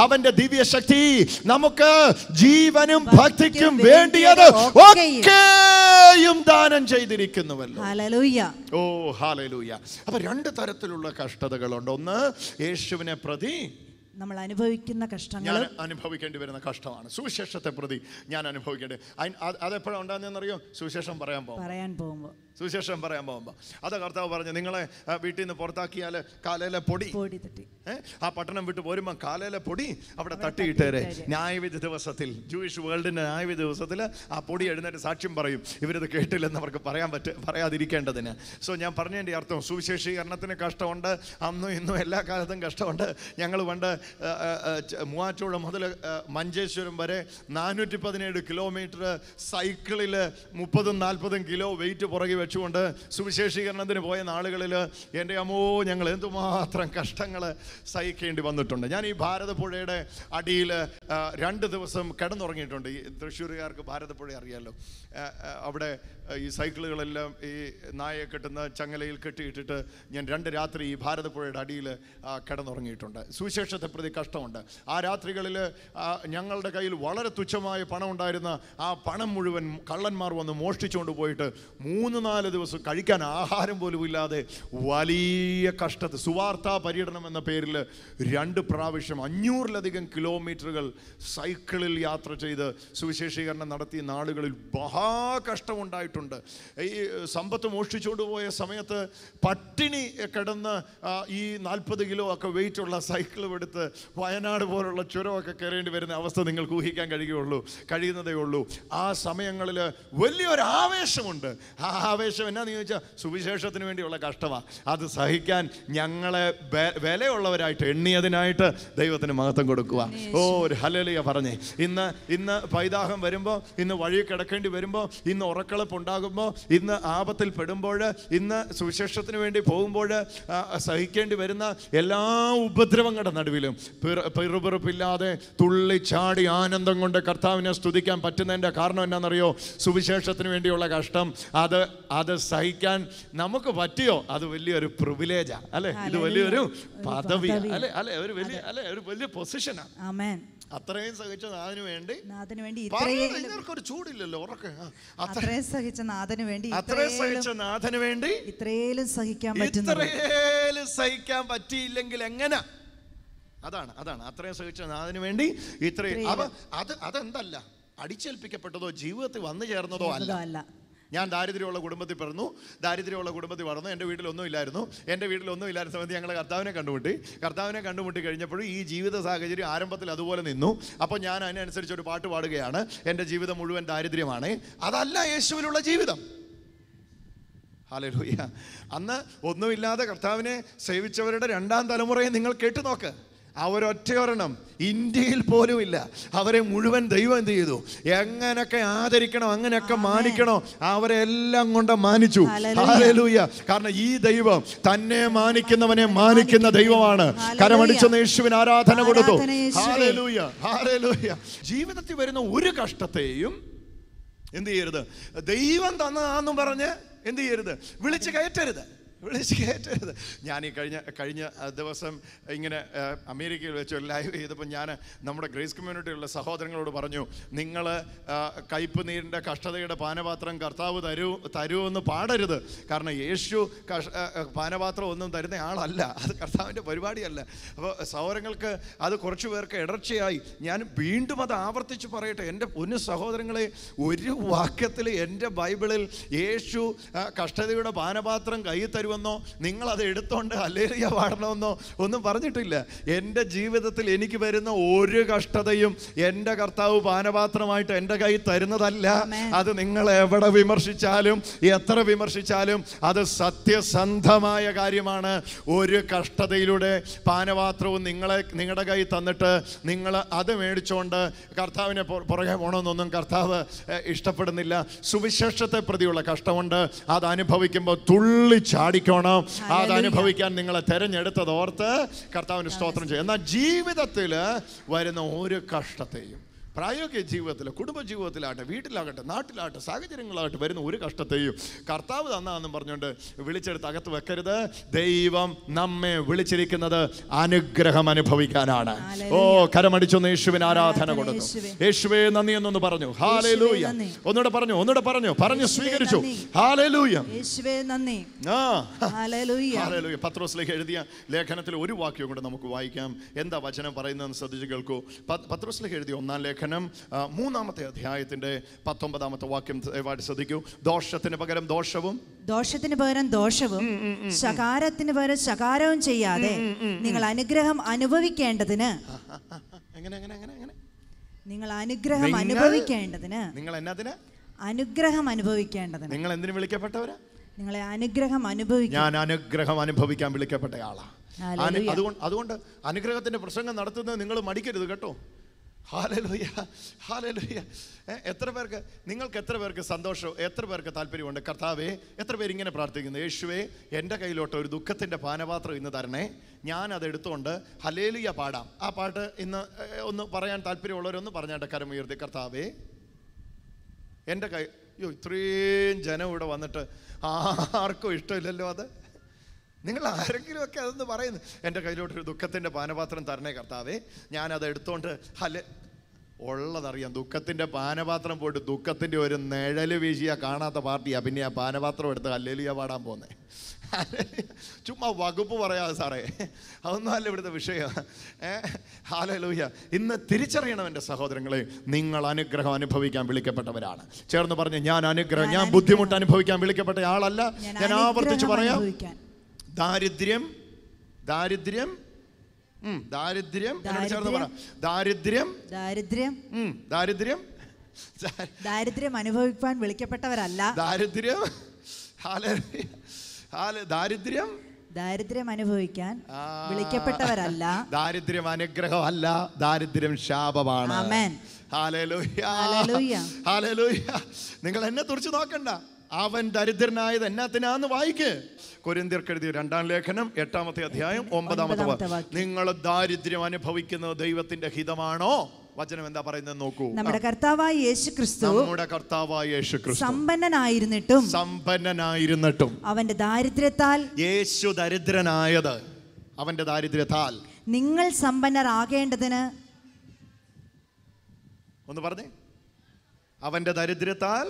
അവന്റെ ദിവ്യശക്തി നമുക്ക് ജീവനും ഭക്തിക്കും വേണ്ടിയത് ഒക്കെയും ദാനം ചെയ്തിരിക്കുന്നുവല്ലോ ഓ ഹാലലൂയ അപ്പൊ രണ്ട് തരത്തിലുള്ള കഷ്ടതകളുണ്ട് ഒന്ന് യേശുവിനെ പ്രതി നമ്മൾ അനുഭവിക്കുന്ന കഷ്ടങ്ങൾ ഞാൻ അനുഭവിക്കേണ്ടി വരുന്ന കഷ്ടമാണ് സുവിശേഷത്തെ പ്രതി ഞാൻ അനുഭവിക്കേണ്ടത് അതെപ്പോഴാണ് അറിയോ സുവിശേഷം പറയാൻ പോകും പറയാൻ പോകുമ്പോൾ സുവിശേഷം പറയാൻ പോകുമ്പോൾ അത് കർത്താവ് പറഞ്ഞു നിങ്ങളെ വീട്ടിൽ നിന്ന് പുറത്താക്കിയാൽ കാലയിലെ പൊടി ആ പട്ടണം വിട്ട് പോരുമ്പോൾ കാലയിലെ പൊടി അവിടെ തട്ടിയിട്ടേരെ ന്യായവിധി ദിവസത്തിൽ ജൂയിഷ് വേൾഡിൻ്റെ ന്യായവിധി ദിവസത്തിൽ ആ പൊടി എഴുന്നേറ്റ് സാക്ഷ്യം പറയും ഇവരത് കേട്ടില്ലെന്ന് അവർക്ക് പറയാൻ പറ്റ പറയാതിരിക്കേണ്ടതിന് സോ ഞാൻ പറഞ്ഞതിൻ്റെ അർത്ഥം സുവിശേഷീകരണത്തിന് കഷ്ടമുണ്ട് അന്നും ഇന്നും എല്ലാ കാലത്തും കഷ്ടമുണ്ട് ഞങ്ങൾ പണ്ട് മൂവാറ്റുപുഴ മുതൽ മഞ്ചേശ്വരം വരെ നാനൂറ്റി പതിനേഴ് കിലോമീറ്റർ സൈക്കിളിൽ മുപ്പതും നാൽപ്പതും കിലോ വെയിറ്റ് പുറകെ വെച്ചുകൊണ്ട് സുവിശേഷീകരണത്തിന് പോയ നാളുകളിൽ എൻ്റെ അമ്മോ ഞങ്ങൾ എന്തുമാത്രം കഷ്ടങ്ങൾ സഹിക്കേണ്ടി വന്നിട്ടുണ്ട് ഞാൻ ഈ ഭാരതപ്പുഴയുടെ അടിയിൽ രണ്ട് ദിവസം കിടന്നുറങ്ങിയിട്ടുണ്ട് ഈ തൃശ്ശൂരുകാർക്ക് ഭാരതപ്പുഴ അറിയാമല്ലോ അവിടെ ഈ സൈക്കിളുകളെല്ലാം ഈ നായയെ കെട്ടുന്ന ചങ്ങലയിൽ കെട്ടിയിട്ടിട്ട് ഞാൻ രണ്ട് രാത്രി ഈ ഭാരതപ്പുഴയുടെ അടിയിൽ കിടന്നുറങ്ങിയിട്ടുണ്ട് സുവിശേഷത്തെ പ്രതി കഷ്ടമുണ്ട് ആ രാത്രികളിൽ ഞങ്ങളുടെ കയ്യിൽ വളരെ തുച്ഛമായ പണം ഉണ്ടായിരുന്ന ആ പണം മുഴുവൻ കള്ളന്മാർ വന്ന് മോഷ്ടിച്ചുകൊണ്ട് പോയിട്ട് മൂന്ന് മൂന്നാല് ദിവസം കഴിക്കാൻ ആഹാരം പോലും ഇല്ലാതെ വലിയ കഷ്ടത്തെ സുവാർത്താ പര്യടനം എന്ന പേരിൽ രണ്ട് പ്രാവശ്യം അഞ്ഞൂറിലധികം കിലോമീറ്ററുകൾ സൈക്കിളിൽ യാത്ര ചെയ്ത് സുവിശേഷീകരണം നടത്തിയ നാളുകളിൽ കഷ്ടമുണ്ടായിട്ടുണ്ട് ഈ സമ്പത്ത് മോഷ്ടിച്ചുകൊണ്ട് പോയ സമയത്ത് പട്ടിണി കിടന്ന് ഈ നാൽപ്പത് കിലോ ഒക്കെ വെയിറ്റുള്ള സൈക്കിളും എടുത്ത് വയനാട് പോലുള്ള ചുരമൊക്കെ കയറേണ്ടി വരുന്ന അവസ്ഥ നിങ്ങൾക്ക് ഊഹിക്കാൻ കഴിയുകയുള്ളൂ കഴിയുന്നതേ ഉള്ളൂ ആ സമയങ്ങളിൽ വലിയൊരു ആവേശമുണ്ട് ആ ആവേശം എന്നാന്ന് ചോദിച്ചാൽ സുവിശേഷത്തിന് വേണ്ടിയുള്ള കഷ്ടമാണ് അത് സഹിക്കാൻ ഞങ്ങളെ വിലയുള്ളവരായിട്ട് എണ്ണിയതിനായിട്ട് ദൈവത്തിന് മഹത്വം കൊടുക്കുക ഓ ഒരു ഹലലിയ പറഞ്ഞേ ഇന്ന് ഇന്ന് പൈതാഹം വരുമ്പോൾ ഇന്ന് വഴി കിടക്കേണ്ടി വരുമ്പോൾ ഇന്ന് ഉറക്കളപ്പ് ഉണ്ടാകുമ്പോൾ ഇന്ന് ആപത്തിൽ പെടുമ്പോൾ ഇന്ന് സുവിശേഷത്തിന് വേണ്ടി പോകുമ്പോൾ സഹിക്കേണ്ടി വരുന്ന എല്ലാ ഉപദ്രവങ്ങളുടെ നടുവിലും പിറുപിറുപ്പില്ലാതെ തുള്ളിച്ചാടി ആനന്ദം കൊണ്ട് കർത്താവിനെ സ്തുതിക്കാൻ പറ്റുന്നതിൻ്റെ കാരണം എന്നാണെന്നറിയോ സുവിശേഷത്തിന് വേണ്ടിയുള്ള കഷ്ടം അത് അത് സഹിക്കാൻ നമുക്ക് പറ്റിയോ അത് വലിയൊരു പ്രിവിലേജാണ് അല്ലെ ഇത് വലിയൊരു പദവി അല്ലെ അല്ലെ ഒരു വലിയ അല്ലെ ഒരു വലിയ പൊസിഷനാണ് അത്രയും സഹിച്ച നാഥന് വേണ്ടി നാഥന് വേണ്ടി ഒരു ചൂടില്ലല്ലോ ഉറക്കെ അത്രയും സഹിച്ച നാഥന് വേണ്ടി അത്രയും സഹിച്ച നാഥന് വേണ്ടി ഇത്രയേലും സഹിക്കാൻ പറ്റുന്നു ഇത്രയേലും സഹിക്കാൻ പറ്റിയില്ലെങ്കിൽ എങ്ങനെ അതാണ് അതാണ് അത്രയും സഹിച്ച നാഥന് വേണ്ടി ഇത്രയും അപ്പൊ അത് അതെന്തല്ല അടിച്ചേൽപ്പിക്കപ്പെട്ടതോ ജീവിതത്തിൽ വന്നു ചേർന്നതോ അല്ല ഞാൻ ദാരിദ്ര്യമുള്ള കുടുംബത്തിൽ പിറന്നു ദാരിദ്ര്യമുള്ള കുടുംബത്തിൽ വളർന്നു എൻ്റെ വീട്ടിലൊന്നും ഇല്ലായിരുന്നു എൻ്റെ വീട്ടിലൊന്നും ഇല്ലാത്ത സമയത്ത് ഞങ്ങൾ കർത്താവിനെ കണ്ടുമുട്ടി കർത്താവിനെ കണ്ടുമുട്ടി കഴിഞ്ഞപ്പോഴും ഈ ജീവിത സാഹചര്യം ആരംഭത്തിൽ അതുപോലെ നിന്നു അപ്പോൾ ഞാൻ അതിനനുസരിച്ച് ഒരു പാട്ട് പാടുകയാണ് എൻ്റെ ജീവിതം മുഴുവൻ ദാരിദ്ര്യമാണ് അതല്ല യേശുവിലുള്ള ജീവിതം ഹാലലൂയ അന്ന് ഒന്നുമില്ലാതെ കർത്താവിനെ സേവിച്ചവരുടെ രണ്ടാം തലമുറയെ നിങ്ങൾ കേട്ടു നോക്ക് അവരൊറ്റയൊരെണ്ണം ഇന്ത്യയിൽ പോലുമില്ല അവരെ മുഴുവൻ ദൈവം എന്ത് ചെയ്തു എങ്ങനെയൊക്കെ ആദരിക്കണോ അങ്ങനെയൊക്കെ മാനിക്കണോ അവരെ എല്ലാം കൊണ്ട് മാനിച്ചു ഹാലലൂയ കാരണം ഈ ദൈവം തന്നെ മാനിക്കുന്നവനെ മാനിക്കുന്ന ദൈവമാണ് കരമടിച്ച യേശുവിന് ആരാധന കൊടുത്തു ഹാലലൂയ ഹാലലൂയ ജീവിതത്തിൽ വരുന്ന ഒരു കഷ്ടത്തെയും എന്ത് ചെയ്യരുത് ദൈവം തന്നതാന്നും പറഞ്ഞ് എന്ത് ചെയ്യരുത് വിളിച്ച് കയറ്റരുത് വിളിച്ച് കയറ്റരുത് ഞാൻ ഈ കഴിഞ്ഞ കഴിഞ്ഞ ദിവസം ഇങ്ങനെ അമേരിക്കയിൽ വെച്ച് ഒരു ലൈവ് ചെയ്തപ്പോൾ ഞാൻ നമ്മുടെ ഗ്രേസ് കമ്മ്യൂണിറ്റിയുള്ള സഹോദരങ്ങളോട് പറഞ്ഞു നിങ്ങൾ കയ്പ് നീരിൻ്റെ കഷ്ടതയുടെ പാനപാത്രം കർത്താവ് തരൂ തരൂ എന്ന് പാടരുത് കാരണം യേശു കഷ പാനപാത്രം ഒന്നും തരുന്ന ആളല്ല അത് കർത്താവിൻ്റെ പരിപാടിയല്ല അപ്പോൾ സഹോദരങ്ങൾക്ക് അത് കുറച്ച് പേർക്ക് ഇടർച്ചയായി ഞാൻ വീണ്ടും അത് ആവർത്തിച്ച് പറയട്ടെ എൻ്റെ പൊന്നു സഹോദരങ്ങളെ ഒരു വാക്യത്തിൽ എൻ്റെ ബൈബിളിൽ യേശു കഷ്ടതയുടെ പാനപാത്രം കൈ തരൂ വരുമെന്നോ നിങ്ങളത് എടുത്തോണ്ട് അലേറിയ പാടണമെന്നോ ഒന്നും പറഞ്ഞിട്ടില്ല എൻ്റെ ജീവിതത്തിൽ എനിക്ക് വരുന്ന ഒരു കഷ്ടതയും എൻ്റെ കർത്താവ് പാനപാത്രമായിട്ട് എൻ്റെ കൈ തരുന്നതല്ല അത് നിങ്ങൾ എവിടെ വിമർശിച്ചാലും എത്ര വിമർശിച്ചാലും അത് സത്യസന്ധമായ കാര്യമാണ് ഒരു കഷ്ടതയിലൂടെ പാനപാത്രവും നിങ്ങളെ നിങ്ങളുടെ കൈ തന്നിട്ട് നിങ്ങൾ അത് മേടിച്ചുകൊണ്ട് കർത്താവിനെ പുറകെ പോകണമെന്നൊന്നും കർത്താവ് ഇഷ്ടപ്പെടുന്നില്ല സുവിശേഷത്തെ പ്രതിയുള്ള കഷ്ടമുണ്ട് അത് അനുഭവിക്കുമ്പോൾ തുള്ളി ചാടി ആസ്വദിക്കണം അത് അനുഭവിക്കാൻ നിങ്ങളെ തെരഞ്ഞെടുത്തത് ഓർത്ത് കർത്താവിന് സ്തോത്രം ചെയ്യും എന്നാൽ ജീവിതത്തിൽ വരുന്ന ഒരു കഷ്ടത്തെയും പ്രായോഗിക ജീവിതത്തിൽ കുടുംബജീവിതത്തിലാകട്ടെ വീട്ടിലാകട്ടെ നാട്ടിലാകട്ടെ സാഹചര്യങ്ങളാകട്ടെ വരുന്ന ഒരു കഷ്ടത്തെയും കർത്താവ് തന്നാന്നും പറഞ്ഞുകൊണ്ട് വിളിച്ചെടുത്ത് അകത്ത് വെക്കരുത് ദൈവം നമ്മെ വിളിച്ചിരിക്കുന്നത് അനുഗ്രഹം അനുഭവിക്കാനാണ് ഓ കരമടിച്ചൊന്ന് യേശുവിന് ആരാധന കൊടുത്തു യേശുവേ നന്ദി എന്നൊന്ന് പറഞ്ഞു ഹാലൂയ ഒന്നുകൂടെ പറഞ്ഞു ഒന്നുകൂടെ പറഞ്ഞു പറഞ്ഞു സ്വീകരിച്ചു ഹാലൂയ പത്രോസിലേക്ക് എഴുതിയ ലേഖനത്തിൽ ഒരു വാക്യം കൂടെ നമുക്ക് വായിക്കാം എന്താ വചനം പറയുന്നതെന്ന് ശ്രദ്ധിച്ചു കേൾക്കൂ പത്രോസിലേക്ക് എഴുതിയ ഒന്നാം ലേഖനം ലേഖനം മൂന്നാമത്തെ അധ്യായത്തിന്റെ പത്തൊമ്പതാമത്തെ വാക്യം ദയവായിട്ട് ശ്രദ്ധിക്കൂ ദോഷത്തിന് പകരം ദോഷവും ദോഷത്തിന് പകരം ദോഷവും ശകാരത്തിന് പകരം ശകാരവും ചെയ്യാതെ നിങ്ങൾ അനുഗ്രഹം അനുഭവിക്കേണ്ടതിന് എങ്ങനെ നിങ്ങൾ അനുഗ്രഹം അനുഭവിക്കേണ്ടതിന് നിങ്ങൾ എന്നതിന് അനുഗ്രഹം അനുഭവിക്കേണ്ടതിന് നിങ്ങൾ എന്തിനു വിളിക്കപ്പെട്ടവരാ നിങ്ങളെ അനുഗ്രഹം അനുഭവിക്കും ഞാൻ അനുഗ്രഹം അനുഭവിക്കാൻ വിളിക്കപ്പെട്ടയാളാ അതുകൊണ്ട് അതുകൊണ്ട് അനുഗ്രഹത്തിന്റെ പ്രസംഗം നടത്തുന്നത് നിങ്ങൾ മടിക്കരുത് കേട്ടോ ഹാലലുയ ഹാലലുയ എത്ര പേർക്ക് നിങ്ങൾക്ക് എത്ര പേർക്ക് സന്തോഷം എത്ര പേർക്ക് താല്പര്യമുണ്ട് കർത്താവേ എത്ര പേര് ഇങ്ങനെ പ്രാർത്ഥിക്കുന്നു യേശുവേ എൻ്റെ കയ്യിലോട്ട് ഒരു ദുഃഖത്തിൻ്റെ പാനപാത്രം ഇന്ന് തരണേ ഞാൻ അതെടുത്തുകൊണ്ട് ഹലേലിയ പാടാം ആ പാട്ട് ഇന്ന് ഒന്ന് പറയാൻ താല്പര്യമുള്ളവരൊന്ന് പറഞ്ഞാട്ടെ കരമുയർത്തി കർത്താവേ എൻ്റെ കൈ അയ്യോ ഇത്രയും ജനം ഇവിടെ വന്നിട്ട് ആർക്കും ഇഷ്ടമില്ലല്ലോ അത് നിങ്ങൾ ആരെങ്കിലുമൊക്കെ അതൊന്ന് പറയുന്നു എൻ്റെ കയ്യിലോട്ടൊരു ദുഃഖത്തിൻ്റെ പാനപാത്രം തരണേ കർത്താവേ ഞാനത് എടുത്തുകൊണ്ട് ഹല ഉള്ളതറിയാം ദുഃഖത്തിൻ്റെ പാനപാത്രം പോയിട്ട് ദുഃഖത്തിൻ്റെ ഒരു നിഴല് വീശിയ കാണാത്ത പാർട്ടിയാണ് പിന്നെ ആ പാനപാത്രം എടുത്ത് അല്ലേലിയ പാടാൻ പോകുന്നത് ചുമ്മാ വകുപ്പ് പറയാതെ സാറേ അതൊന്നും അല്ല ഇവിടുത്തെ വിഷയം ഹാലലൂയ ഇന്ന് തിരിച്ചറിയണം എൻ്റെ സഹോദരങ്ങളെ നിങ്ങൾ അനുഗ്രഹം അനുഭവിക്കാൻ വിളിക്കപ്പെട്ടവരാണ് ചേർന്ന് പറഞ്ഞു ഞാൻ അനുഗ്രഹം ഞാൻ ബുദ്ധിമുട്ട് അനുഭവിക്കാൻ വിളിക്കപ്പെട്ട ആളല്ല ഞാൻ ആവർത്തിച്ച് പറയാം ദാരിദ്ര്യം ദാരിദ്ര്യം ദാരിദ്ര്യം ചേർന്ന് പറ ദാരിദ്ര്യം ദാരിദ്ര്യം ദാരിദ്ര്യം ദാരിദ്ര്യം അനുഭവിക്കാൻ വിളിക്കപ്പെട്ടവരല്ല ദാരിദ്ര്യം ദാരിദ്ര്യം ദാരിദ്ര്യം അനുഭവിക്കാൻ വിളിക്കപ്പെട്ടവരല്ല ദാരിദ്ര്യം അനുഗ്രഹമല്ല ദാരിദ്ര്യം ശാപമാണ് നിങ്ങൾ എന്നെ തുറച്ച് നോക്കണ്ട അവൻ ദരിദ്രനായത് എന്നാത്തിനാന്ന് വായിക്ക് കൊരിന്തിർക്കെഴുതി രണ്ടാം ലേഖനം എട്ടാമത്തെ അധ്യായം ഒമ്പതാമത്തെ നിങ്ങൾ ദാരിദ്ര്യം അനുഭവിക്കുന്നത് ദൈവത്തിന്റെ ഹിതമാണോ വചനം എന്താ പറയുന്നത് നോക്കൂ നമ്മുടെ കർത്താവായ യേശു ക്രിസ്തു നമ്മുടെ കർത്താവായ യേശു ക്രിസ്തു സമ്പന്നനായിരുന്നിട്ടും സമ്പന്നനായിരുന്നിട്ടും അവന്റെ ദാരിദ്ര്യത്താൽ യേശു ദരിദ്രനായത് അവന്റെ ദാരിദ്ര്യത്താൽ നിങ്ങൾ സമ്പന്നരാകേണ്ടതിന് ഒന്ന് പറഞ്ഞേ അവന്റെ ദരിദ്രത്താൽ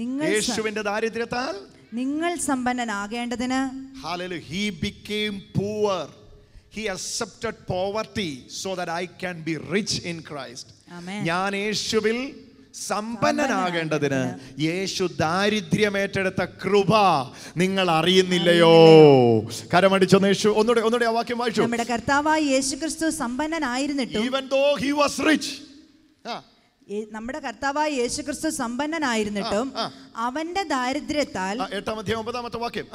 നിങ്ങൾ യേശുവിന്റെ ദാരിദ്ര്യത്താൽ നിങ്ങൾ സമ്പന്നനാകേണ്ടതിന് hallelujah became so that I be rich in Christ ഞാൻ യേശുവിൽ സമ്പന്നനാകേണ്ടതിന് യേശു ദാരിദ്ര്യമേറ്റെടുത്ത കൃപ നിങ്ങൾ അറിയുന്നില്ലയോ കരമടിച്ചൊന്ന് യേശു ഒന്നുകൂടെ ഒന്നുകൂടെ ആ വാക്യം വായിച്ചു നമ്മുടെ കർത്താവായ യേശു ക്രിസ്തു സമ്പന്നനായിരുന്നിട്ടും even though he was rich ആ നമ്മുടെ കർത്താവായ യേശുക്രിസ്തു സമ്പന്നനായിരുന്നിട്ടും അവന്റെ ദാരിദ്ര്യത്താൽ എട്ടാമത്തെ ഒമ്പതാമത്തെ വാക്യം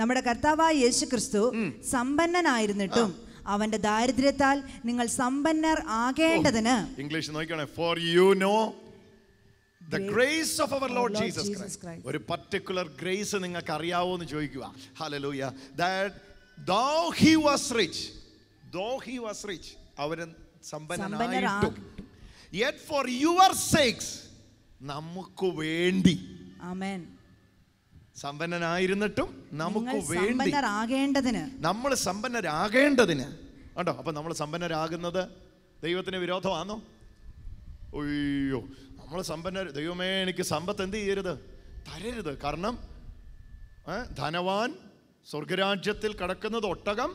നമ്മുടെ കർത്താവായ യേശുക്രിസ്തു സമ്പന്നനായിരുന്നിട്ടും അവന്റെ ദാരിദ്ര്യത്താൽ നിങ്ങൾ സമ്പന്നർ ആകേണ്ടതിന് ഇംഗ്ലീഷ് നോക്കണേ for you know the grace of our lord Jesus Christ ഒരു പർട്ടിക്കുലർ ഗ്രേസ് നിങ്ങൾക്ക് അറിയാവോ എന്ന് ചോദിക്കുക hallelujah that though he was rich though he was rich അവൻ സമ്പന്നനായിട്ടും യെറ്റ് ഫോർ യുവർ സേക്സ് നമുക്ക് വേണ്ടി ആമേൻ സമ്പന്നനായിരുന്നിട്ടും നമുക്ക് വേണ്ടി നമ്മൾ സമ്പന്നരാകേണ്ടതിന് ഉണ്ടോ അപ്പൊ നമ്മൾ സമ്പന്നരാകുന്നത് ദൈവത്തിന് വിരോധമാണോ അയ്യോ നമ്മൾ സമ്പന്ന ദൈവമേ എനിക്ക് സമ്പത്ത് എന്ത് ചെയ്യരുത് തരരുത് കാരണം ധനവാൻ സ്വർഗരാജ്യത്തിൽ കടക്കുന്നത് ഒട്ടകം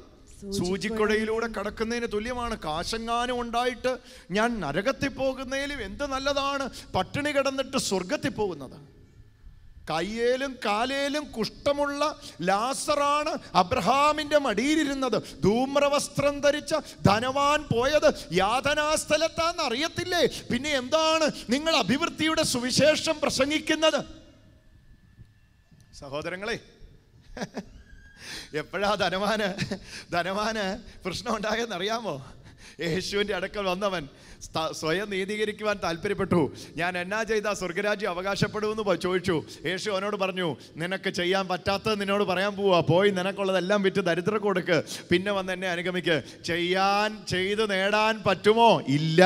സൂചിക്കുടയിലൂടെ കടക്കുന്നതിന് തുല്യമാണ് കാശങ്ങാനും ഉണ്ടായിട്ട് ഞാൻ നരകത്തിൽ പോകുന്നതിലും എന്ത് നല്ലതാണ് പട്ടിണി കിടന്നിട്ട് സ്വർഗത്തിൽ പോകുന്നത് കയ്യേലും കാലേലും കുഷ്ഠമുള്ള ലാസറാണ് അബ്രഹാമിൻ്റെ മടിയിലിരുന്നത് ധൂമ്രവസ്ത്രം ധരിച്ച ധനവാൻ പോയത് യാതനാസ്ഥലത്താന്ന് അറിയത്തില്ലേ പിന്നെ എന്താണ് നിങ്ങൾ അഭിവൃദ്ധിയുടെ സുവിശേഷം പ്രസംഗിക്കുന്നത് സഹോദരങ്ങളെ എപ്പോഴാ ധനവാന് ധനവാന് പ്രശ്നം ഉണ്ടായെന്നറിയാമോ യേശുവിൻ്റെ അടുക്കൽ വന്നവൻ സ്വയം നീതീകരിക്കുവാൻ താല്പര്യപ്പെട്ടു ഞാൻ എന്നാ ചെയ്ത സ്വർഗരാജ്യം അവകാശപ്പെടുമെന്ന് ചോദിച്ചു യേശു അവനോട് പറഞ്ഞു നിനക്ക് ചെയ്യാൻ പറ്റാത്തത് നിന്നോട് പറയാൻ പോവാ പോയി നിനക്കുള്ളതെല്ലാം വിറ്റ് ദരിദ്ര കൊടുക്ക് പിന്നെ വന്ന് എന്നെ അനുഗമിക്ക് ചെയ്യാൻ ചെയ്ത് നേടാൻ പറ്റുമോ ഇല്ല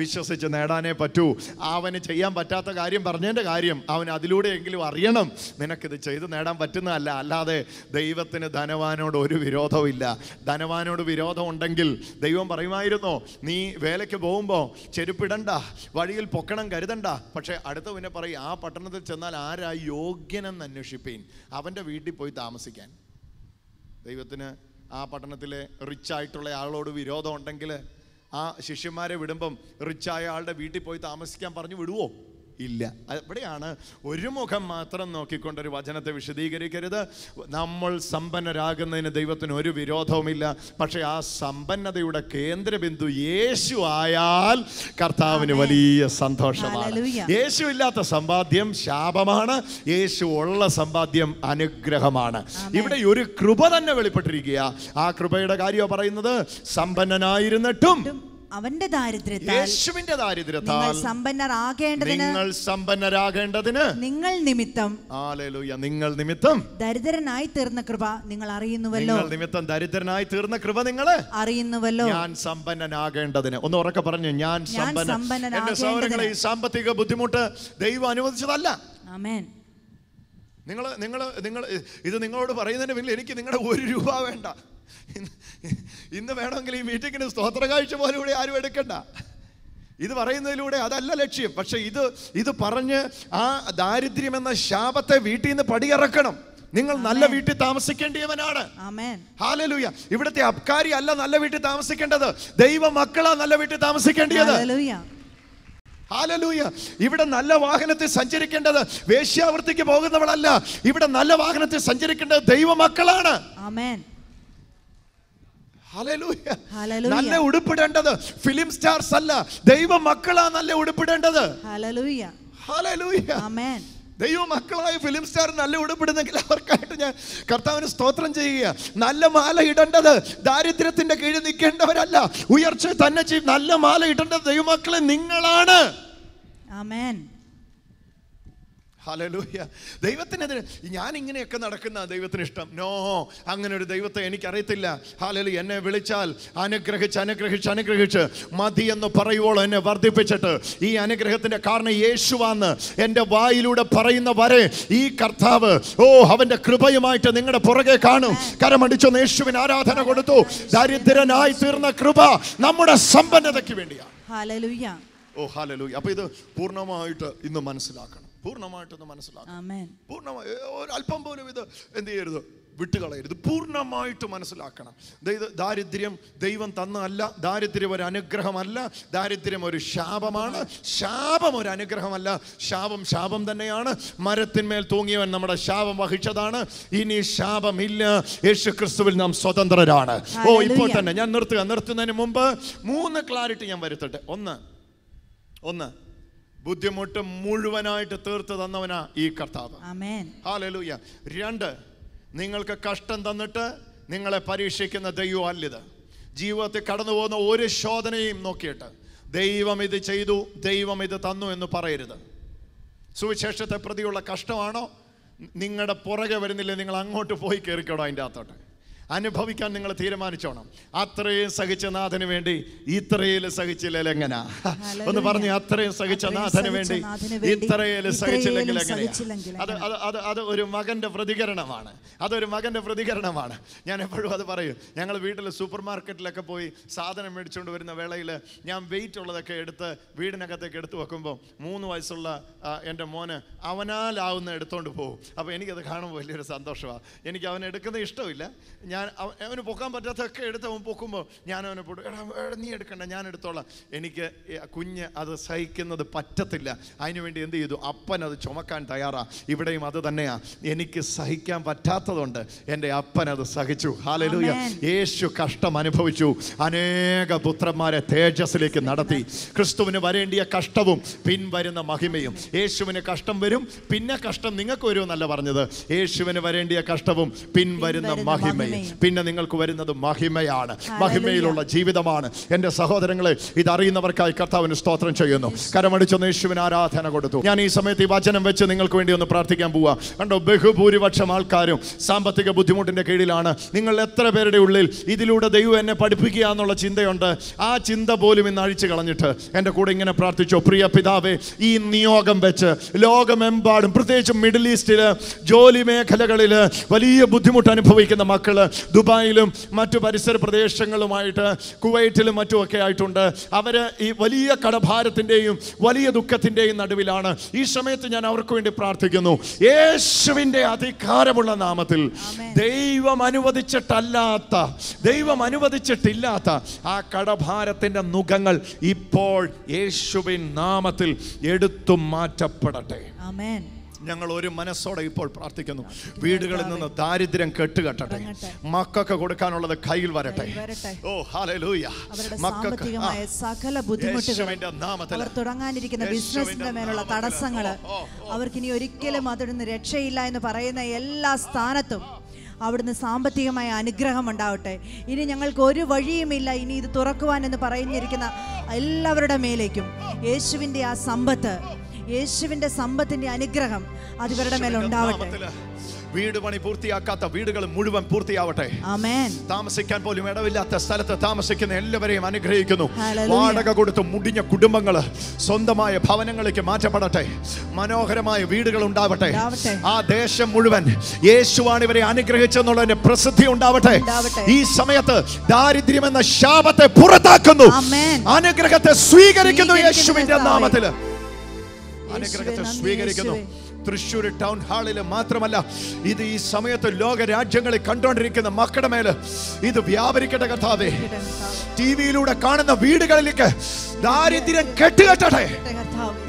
വിശ്വസിച്ച് നേടാനേ പറ്റൂ അവന് ചെയ്യാൻ പറ്റാത്ത കാര്യം പറഞ്ഞതിൻ്റെ കാര്യം അവൻ അതിലൂടെയെങ്കിലും അറിയണം നിനക്കിത് ചെയ്ത് നേടാൻ പറ്റുന്നതല്ല അല്ലാതെ ദൈവത്തിന് ധനവാനോട് ഒരു വിരോധവും ഇല്ല ധനവാനോട് വിരോധം ഉണ്ടെങ്കിൽ ദൈവം പറയുവാൻ വേണമായിരുന്നോ നീ വേലയ്ക്ക് പോകുമ്പോൾ ചെരുപ്പിടണ്ട വഴിയിൽ പൊക്കണം കരുതണ്ട പക്ഷേ അടുത്ത പിന്നെ പറയും ആ പട്ടണത്തിൽ ചെന്നാൽ ആരാ യോഗ്യനെന്ന് അന്വേഷിപ്പീൻ അവൻ്റെ വീട്ടിൽ പോയി താമസിക്കാൻ ദൈവത്തിന് ആ പട്ടണത്തിലെ റിച്ചായിട്ടുള്ള ആളോട് വിരോധം ഉണ്ടെങ്കിൽ ആ ശിഷ്യന്മാരെ വിടുമ്പം റിച്ചായ ആളുടെ വീട്ടിൽ പോയി താമസിക്കാൻ പറഞ്ഞു വിടുവോ ഇല്ല അവിടെയാണ് ഒരു മുഖം മാത്രം നോക്കിക്കൊണ്ടൊരു ഒരു വചനത്തെ വിശദീകരിക്കരുത് നമ്മൾ സമ്പന്നരാകുന്നതിന് ദൈവത്തിന് ഒരു വിരോധവുമില്ല പക്ഷേ ആ സമ്പന്നതയുടെ കേന്ദ്രബിന്ദു യേശു ആയാൽ കർത്താവിന് വലിയ സന്തോഷമാണ് യേശു ഇല്ലാത്ത സമ്പാദ്യം ശാപമാണ് യേശു ഉള്ള സമ്പാദ്യം അനുഗ്രഹമാണ് ഇവിടെ ഒരു കൃപ തന്നെ വെളിപ്പെട്ടിരിക്കുക ആ കൃപയുടെ കാര്യമാണ് പറയുന്നത് സമ്പന്നനായിരുന്നിട്ടും അവന്റെ യേശുവിന്റെ ദാരിദ്ര്യത്താൽ നിങ്ങൾ സമ്പന്നരാകേണ്ടതിന് നിങ്ങൾ നിമിത്തം നിങ്ങൾ നിമിത്തം ദരിദ്രനായി തീർന്ന കൃപ നിങ്ങൾ അറിയുന്നുവല്ലോ നിങ്ങൾ നിമിത്തം ദരിദ്രനായി തീർന്ന കൃപ നിങ്ങൾ അറിയുന്നുവല്ലോ ഞാൻ സമ്പന്നനാകേണ്ടതിന് ഒന്ന് ഉറക്കെ പറഞ്ഞു ഞാൻ സമ്പന്നൻ എന്റെ ഈ സാമ്പത്തിക ബുദ്ധിമുട്ട് ദൈവം അനുവദിച്ചതല്ല ആമേൻ നിങ്ങൾ നിങ്ങൾ നിങ്ങൾ ഇത് നിങ്ങളോട് പറയുന്നതിന് പിന്നിൽ എനിക്ക് നിങ്ങളുടെ ഒരു രൂപ വേണ്ട ഇന്ന് വേണമെങ്കിൽ ഈ മീറ്റിങ്ങിന് സ്തോത്ര കാഴ്ച പോലും കൂടി ആരും എടുക്കണ്ട ഇത് പറയുന്നതിലൂടെ അതല്ല ലക്ഷ്യം പക്ഷേ ഇത് ഇത് പറഞ്ഞ് ആ ദാരിദ്ര്യം എന്ന ശാപത്തെ വീട്ടിൽ നിന്ന് പടിയിറക്കണം നിങ്ങൾ നല്ല വീട്ടിൽ താമസിക്കേണ്ടിയവനാണ് ഹാലലൂയ ഇവിടുത്തെ അബ്കാരി അല്ല നല്ല വീട്ടിൽ താമസിക്കേണ്ടത് ദൈവ മക്കളാ നല്ല വീട്ടിൽ താമസിക്കേണ്ടിയത് ഹാലലൂയ ഇവിടെ നല്ല വാഹനത്തിൽ സഞ്ചരിക്കേണ്ടത് വേശ്യാവൃത്തിക്ക് പോകുന്നവളല്ല ഇവിടെ നല്ല വാഹനത്തിൽ സഞ്ചരിക്കേണ്ടത് ദൈവമക്കളാണ് ആമേൻ നല്ല ഉടുപ്പിടേണ്ടത് ഫിലിം സ്റ്റാർസ് അല്ല ദൈവ മക്കളാ നല്ല ഉടുപ്പിടേണ്ടത് ഹലലൂയ ആമേൻ ദൈവമക്കളായ ഫിലിം സ്റ്റാർ നല്ല ഉടുപ്പിടുന്നെങ്കിൽ അവർക്കായിട്ട് ഞാൻ കർത്താവിന് സ്തോത്രം ചെയ്യുക നല്ല മാല ഇടേണ്ടത് ദാരിദ്ര്യത്തിൻ്റെ കീഴിൽ നിൽക്കേണ്ടവരല്ല ഉയർച്ച തന്നെ ചെയ്യും നല്ല മാല ഇടേണ്ടത് ദൈവമക്കളെ നിങ്ങളാണ് ആമേൻ ഹലലൂഹ്യ ദൈവത്തിനെതിരെ ഞാൻ ഇങ്ങനെയൊക്കെ നടക്കുന്ന ദൈവത്തിന് ഇഷ്ടം നോ അങ്ങനെ ഒരു ദൈവത്തെ എനിക്കറിയത്തില്ല ഹാലലു എന്നെ വിളിച്ചാൽ അനുഗ്രഹിച്ച് അനുഗ്രഹിച്ച് അനുഗ്രഹിച്ച് മതി എന്ന് പറയുവോളം എന്നെ വർദ്ധിപ്പിച്ചിട്ട് ഈ അനുഗ്രഹത്തിൻ്റെ കാരണം യേശുവാന്ന് എൻ്റെ വായിലൂടെ പറയുന്ന വരെ ഈ കർത്താവ് ഓ അവൻ്റെ കൃപയുമായിട്ട് നിങ്ങളുടെ പുറകെ കാണും കരമടിച്ചു യേശുവിന് ആരാധന കൊടുത്തു ദരിദ്രനായി തീർന്ന കൃപ നമ്മുടെ സമ്പന്നതയ്ക്ക് വേണ്ടിയാണ് ഓ ഹാലലു അപ്പൊ ഇത് പൂർണ്ണമായിട്ട് ഇന്ന് മനസ്സിലാക്കണം പൂർണ്ണമായിട്ടൊന്ന് മനസ്സിലാക്കണം പൂർണ്ണമായി ഒരു അല്പം പോലും ഇത് എന്ത് ചെയ്യരുത് വിട്ടുകളയരുത് പൂർണ്ണമായിട്ട് മനസ്സിലാക്കണം അതായത് ദാരിദ്ര്യം ദൈവം തന്നതല്ല ദാരിദ്ര്യം ഒരു അനുഗ്രഹമല്ല ദാരിദ്ര്യം ഒരു ശാപമാണ് ശാപം ഒരു അനുഗ്രഹമല്ല ശാപം ശാപം തന്നെയാണ് മരത്തിന്മേൽ തൂങ്ങിയവൻ നമ്മുടെ ശാപം വഹിച്ചതാണ് ഇനി ശാപമില്ല യേശു ക്രിസ്തുവിൽ നാം സ്വതന്ത്രരാണ് ഓ ഇപ്പോൾ തന്നെ ഞാൻ നിർത്തുക നിർത്തുന്നതിന് മുമ്പ് മൂന്ന് ക്ലാരിറ്റി ഞാൻ വരുത്തട്ടെ ഒന്ന് ഒന്ന് ബുദ്ധിമുട്ട് മുഴുവനായിട്ട് തീർത്ത് തന്നവനാ ഈ കർത്താവ് രണ്ട് നിങ്ങൾക്ക് കഷ്ടം തന്നിട്ട് നിങ്ങളെ പരീക്ഷിക്കുന്ന ദൈവം അല്ലിത് ജീവിതത്തിൽ കടന്നു പോകുന്ന ഒരു ശോധനയും നോക്കിയിട്ട് ദൈവം ഇത് ചെയ്തു ദൈവം ഇത് തന്നു എന്ന് പറയരുത് സുവിശേഷത്തെ പ്രതിയുള്ള കഷ്ടമാണോ നിങ്ങളുടെ പുറകെ വരുന്നില്ല നിങ്ങൾ അങ്ങോട്ട് പോയി കയറിക്കോടോ അതിൻ്റെ അകത്തോട്ട് അനുഭവിക്കാൻ നിങ്ങൾ തീരുമാനിച്ചോണം അത്രയും സഹിച്ച നാഥന് വേണ്ടി ഇത്രയിൽ സഹിച്ചില്ലെങ്കിൽ എങ്ങനെ ഒന്ന് പറഞ്ഞു അത്രയും സഹിച്ച നാഥന് വേണ്ടി ഇത്രയിൽ സഹിച്ചില്ലെങ്കിൽ എങ്ങനെ അത് അത് അത് ഒരു മകന്റെ പ്രതികരണമാണ് അതൊരു മകന്റെ പ്രതികരണമാണ് ഞാൻ എപ്പോഴും അത് പറയും ഞങ്ങൾ വീട്ടിൽ സൂപ്പർ മാർക്കറ്റിലൊക്കെ പോയി സാധനം മേടിച്ചുകൊണ്ട് വരുന്ന വേളയിൽ ഞാൻ വെയിറ്റ് ഉള്ളതൊക്കെ എടുത്ത് വീടിനകത്തേക്ക് എടുത്തു വെക്കുമ്പോൾ മൂന്ന് വയസ്സുള്ള എൻ്റെ മോന് അവനാലാവുന്ന എടുത്തോണ്ട് പോകും അപ്പോൾ എനിക്കത് കാണുമ്പോൾ വലിയൊരു സന്തോഷമാണ് എനിക്ക് അവൻ ഇഷ്ടമില്ല ഞാൻ ഞാൻ അവന് പൊക്കാൻ പറ്റാത്തതൊക്കെ എടുത്ത് അവൻ പൊക്കുമ്പോൾ ഞാൻ അവനെ പൊട്ടു എടാ നീ എടുക്കണ്ട ഞാൻ എടുത്തോളാം എനിക്ക് കുഞ്ഞ് അത് സഹിക്കുന്നത് പറ്റത്തില്ല അതിനുവേണ്ടി എന്ത് ചെയ്തു അപ്പൻ അത് ചുമക്കാൻ തയ്യാറാ ഇവിടെയും അത് തന്നെയാണ് എനിക്ക് സഹിക്കാൻ പറ്റാത്തതുകൊണ്ട് എൻ്റെ അപ്പൻ അത് സഹിച്ചു ഹാലലൂയ യേശു കഷ്ടം അനുഭവിച്ചു അനേക പുത്രന്മാരെ തേജസ്സിലേക്ക് നടത്തി ക്രിസ്തുവിന് വരേണ്ടിയ കഷ്ടവും പിൻവരുന്ന മഹിമയും യേശുവിന് കഷ്ടം വരും പിന്നെ കഷ്ടം നിങ്ങൾക്ക് വരുമെന്നല്ല പറഞ്ഞത് യേശുവിന് വരേണ്ടിയ കഷ്ടവും പിൻവരുന്ന മഹിമയും പിന്നെ നിങ്ങൾക്ക് വരുന്നത് മഹിമയാണ് മഹിമയിലുള്ള ജീവിതമാണ് എൻ്റെ സഹോദരങ്ങളെ ഇതറിയുന്നവർക്കായി കർത്താവിന് സ്തോത്രം ചെയ്യുന്നു കരമടിച്ചൊന്ന് യേശുവിന് ആരാധന കൊടുത്തു ഞാൻ ഈ സമയത്ത് ഈ വചനം വെച്ച് നിങ്ങൾക്ക് വേണ്ടി ഒന്ന് പ്രാർത്ഥിക്കാൻ പോവാ കണ്ടോ ബഹുഭൂരിപക്ഷം ആൾക്കാരും സാമ്പത്തിക ബുദ്ധിമുട്ടിന്റെ കീഴിലാണ് നിങ്ങൾ എത്ര പേരുടെ ഉള്ളിൽ ഇതിലൂടെ ദൈവം എന്നെ പഠിപ്പിക്കുക എന്നുള്ള ചിന്തയുണ്ട് ആ ചിന്ത പോലും ഇന്ന് അഴിച്ചു കളഞ്ഞിട്ട് എൻ്റെ കൂടെ ഇങ്ങനെ പ്രാർത്ഥിച്ചോ പ്രിയ പിതാവേ ഈ നിയോഗം വെച്ച് ലോകമെമ്പാടും പ്രത്യേകിച്ചും മിഡിൽ ഈസ്റ്റില് ജോലി മേഖലകളിൽ വലിയ ബുദ്ധിമുട്ട് അനുഭവിക്കുന്ന മക്കള് ദുബായിലും മറ്റു പരിസര പ്രദേശങ്ങളുമായിട്ട് കുവൈറ്റിലും മറ്റുമൊക്കെ ആയിട്ടുണ്ട് അവർ ഈ വലിയ കടഭാരത്തിൻ്റെയും വലിയ ദുഃഖത്തിൻ്റെയും നടുവിലാണ് ഈ സമയത്ത് ഞാൻ അവർക്ക് വേണ്ടി പ്രാർത്ഥിക്കുന്നു യേശുവിൻ്റെ അധികാരമുള്ള നാമത്തിൽ ദൈവം അനുവദിച്ചിട്ടല്ലാത്ത ദൈവം അനുവദിച്ചിട്ടില്ലാത്ത ആ കടഭാരത്തിൻ്റെ മുഖങ്ങൾ ഇപ്പോൾ യേശുവിൻ നാമത്തിൽ എടുത്തു മാറ്റപ്പെടട്ടെ ആമേൻ ഞങ്ങൾ ഒരു മനസ്സോടെ ഇപ്പോൾ പ്രാർത്ഥിക്കുന്നു വീടുകളിൽ നിന്ന് ദാരിദ്ര്യം കെട്ടുകെട്ടെ മക്കൾക്ക് കൊടുക്കാനുള്ളത് കയ്യിൽ വരട്ടെ ഓ ഹാലൂയ സകല അവർ തുടങ്ങാനിരിക്കുന്ന ബിസിനസിന്റെ മേലുള്ള തടസ്സങ്ങൾ അവർക്ക് ഇനി ഒരിക്കലും അതിടുന്ന് രക്ഷയില്ല എന്ന് പറയുന്ന എല്ലാ സ്ഥാനത്തും അവിടുന്ന് സാമ്പത്തികമായ അനുഗ്രഹം ഉണ്ടാവട്ടെ ഇനി ഞങ്ങൾക്ക് ഒരു വഴിയുമില്ല ഇനി ഇത് തുറക്കുവാൻ എന്ന് പറഞ്ഞിരിക്കുന്ന എല്ലാവരുടെ മേലേക്കും യേശുവിൻ്റെ ആ സമ്പത്ത് യേശുവിന്റെ സമ്പത്തിന്റെ അനുഗ്രഹം അത് ഇവരുടെ മേലെ ഉണ്ടാവട്ടെ വീട് പണി പൂർത്തിയാക്കാത്ത വീടുകൾ മുഴുവൻ പൂർത്തിയാവട്ടെ താമസിക്കാൻ പോലും ഇടവില്ലാത്ത സ്ഥലത്ത് താമസിക്കുന്ന എല്ലാവരെയും അനുഗ്രഹിക്കുന്നു വാടക കൊടുത്ത് മുടിഞ്ഞ കുടുംബങ്ങൾ സ്വന്തമായ ഭവനങ്ങളിലേക്ക് മാറ്റപ്പെടട്ടെ മനോഹരമായ വീടുകൾ ഉണ്ടാവട്ടെ ആ ദേശം മുഴുവൻ യേശുവാണ് ഇവരെ അനുഗ്രഹിച്ചെന്നുള്ളതിന്റെ പ്രസിദ്ധി ഉണ്ടാവട്ടെ ഈ സമയത്ത് ദാരിദ്ര്യം എന്ന ശാപത്തെ പുറത്താക്കുന്നു അനുഗ്രഹത്തെ സ്വീകരിക്കുന്നു യേശുവിന്റെ നാമത്തിൽ അനുഗ്രഹത്തെ സ്വീകരിക്കുന്നു തൃശ്ശൂർ ടൗൺ ഹാളിൽ മാത്രമല്ല ഇത് ഈ സമയത്ത് ലോക രാജ്യങ്ങളിൽ കണ്ടുകൊണ്ടിരിക്കുന്ന മക്കളുടെ മേൽ ഇത് വ്യാപരിക്കട്ടെ കർത്താവേ ടി വിയിലൂടെ കാണുന്ന വീടുകളിലേക്ക് ദാരിദ്ര്യം കെട്ടുകെട്ടെ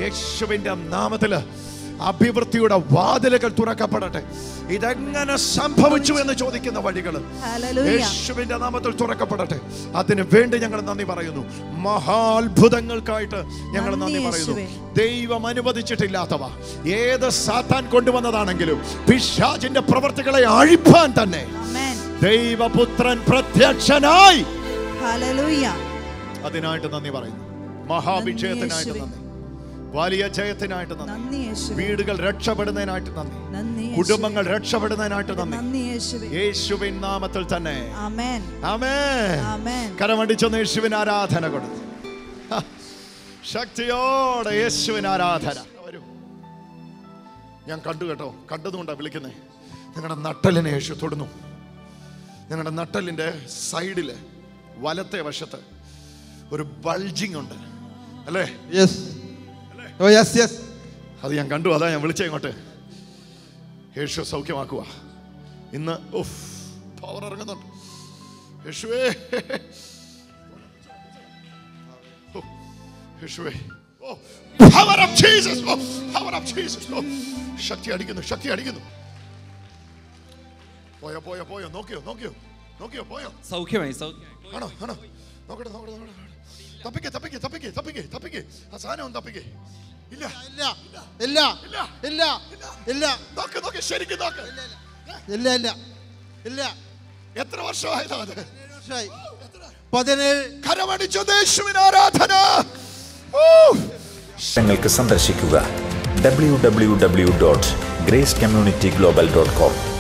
യേശുവിന്റെ നാമത്തില് അഭിവൃദ്ധിയുടെ വാതിലുകൾ തുറക്കപ്പെടട്ടെ ഇതെങ്ങനെ സംഭവിച്ചു എന്ന് ചോദിക്കുന്ന വഴികൾ യേശുവിന്റെ നാമത്തിൽ തുറക്കപ്പെടട്ടെ അതിന് വേണ്ടി ഞങ്ങൾ നന്ദി പറയുന്നു മഹാത്ഭുതങ്ങൾക്കായിട്ട് ഞങ്ങൾ നന്ദി പറയുന്നു ദൈവം അനുവദിച്ചിട്ടില്ലാത്തവ ഏത് സാത്താൻ കൊണ്ടുവന്നതാണെങ്കിലും പിശാചിന്റെ പ്രവർത്തികളെ അഴിപ്പാൻ തന്നെ ദൈവപുത്രൻ പ്രത്യക്ഷനായി അതിനായിട്ട് നന്ദി പറയുന്നു മഹാഭിഷേകത്തിനായിട്ട് നന്ദി വലിയ ജയത്തിനായിട്ട് നന്ദി വീടുകൾ രക്ഷപ്പെടുന്നതിനായിട്ട് നന്ദി കുടുംബങ്ങൾ രക്ഷപ്പെടുന്നതിനായിട്ട് നന്ദി യേശുവിൻ നാമത്തിൽ തന്നെ കരമടിച്ചൊന്ന് യേശുവിന് ആരാധന കൊടുത്തു ശക്തിയോടെ യേശുവിന് ആരാധന ഞാൻ കണ്ടു കേട്ടോ കണ്ടതുകൊണ്ടാണ് വിളിക്കുന്നത് നിങ്ങളുടെ നട്ടലിനെ യേശു തൊടുന്നു നിങ്ങളുടെ നട്ടലിൻ്റെ സൈഡിൽ വലത്തെ വശത്ത് ഒരു ബൾജിങ് ഉണ്ട് അല്ലേ യെസ് ഓ യെസ് യെസ് അത് ഞാൻ കണ്ടു അതാ ഞാൻ വിളിച്ചേ ഇങ്ങോട്ട് യേശു സൗഖ്യമാക്കുക ഇന്ന് ഓഫ് പവർ ഇറങ്ങുന്നുണ്ട് യേശുവേ യേശുവേ power of Jesus power of Jesus ശക്തി അടിക്കുന്നു ശക്തി അടിക്കുന്നു പോയോ പോയോ പോയോ നോക്കിയോ നോക്കിയോ നോക്കിയോ പോയോ സൗഖ്യമായി സൗഖ്യമായി ആണോ ആണോ നോക്കട്ടെ നോക്കട്ടെ നോക്കട്ടെ തപ്പിക്കേ തപ്പിക്കേ തപ്പിക്കേ തപ്പിക്കേ തപ്പിക്കേ ആ സാധനം തപ്പിക്കേ ഇല്ല ഇല്ല ഇല്ല ഇല്ല നോക്ക് നോക്ക് നോക്ക് ഇല്ല ഇല്ല ഇല്ല എത്ര ആരാധന ഞങ്ങൾക്ക് സന്ദർശിക്കുക W W W dot grace community global dot com